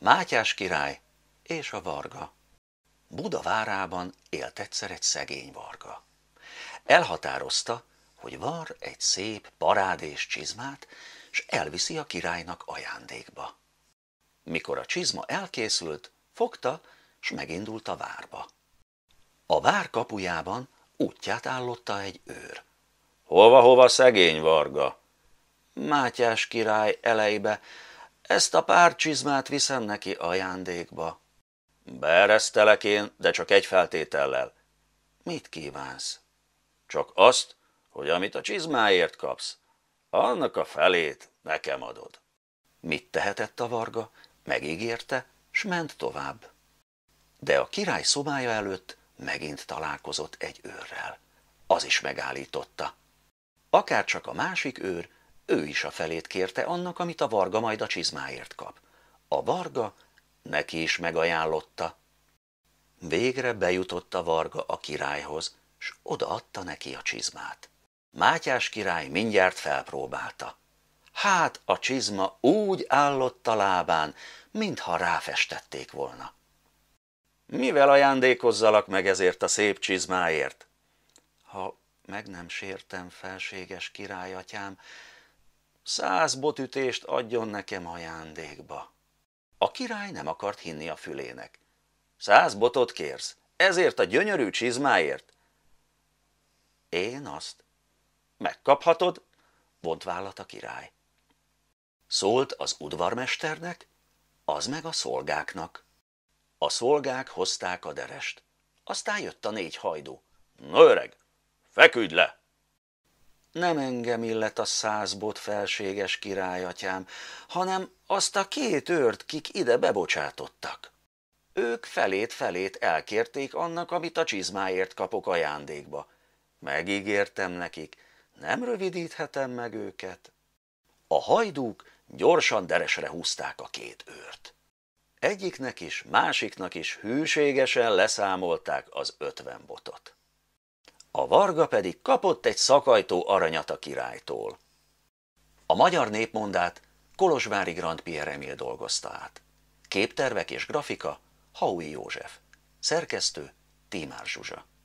Mátyás király és a Varga. Buda várában élt egyszer egy szegény Varga. Elhatározta, hogy var egy szép parádés csizmát, s elviszi a királynak ajándékba. Mikor a csizma elkészült, fogta, s megindult a várba. A vár kapujában útját állotta egy őr. Hova, hova, szegény Varga? Mátyás király elejbe, ezt a pár csizmát viszem neki ajándékba. Beeresztelek én, de csak egy feltétellel. Mit kívánsz? Csak azt, hogy amit a csizmáért kapsz, annak a felét nekem adod. Mit tehetett a varga? Megígérte, s ment tovább. De a király szobája előtt megint találkozott egy őrrel. Az is megállította. Akár csak a másik őr ő is a felét kérte annak, amit a varga majd a csizmáért kap. A varga neki is megajánlotta. Végre bejutott a varga a királyhoz, s odaadta neki a csizmát. Mátyás király mindjárt felpróbálta. Hát a csizma úgy állott a lábán, mintha ráfestették volna. Mivel ajándékozzalak meg ezért a szép csizmáért? Ha meg nem sértem, felséges királyatyám, száz botütést adjon nekem ajándékba. A király nem akart hinni a fülének. Száz botot kérsz, ezért a gyönyörű csizmáért? Én azt? Megkaphatod? vont vállat a király. Szólt az udvarmesternek, az meg a szolgáknak. A szolgák hozták a derest. Aztán jött a négy hajdú. Na öreg, feküdj le! Nem engem illet a bot felséges királyatyám, hanem azt a két őrt, kik ide bebocsátottak. Ők felét-felét elkérték annak, amit a csizmáért kapok ajándékba. Megígértem nekik, nem rövidíthetem meg őket. A hajdúk gyorsan deresre húzták a két őrt. Egyiknek is, másiknak is hűségesen leszámolták az ötven botot a Varga pedig kapott egy szakajtó aranyat a királytól. A magyar népmondát Kolozsvári Grand Pierre Emil dolgozta át. Képtervek és grafika Haui József. Szerkesztő Tímár Zsuzsa.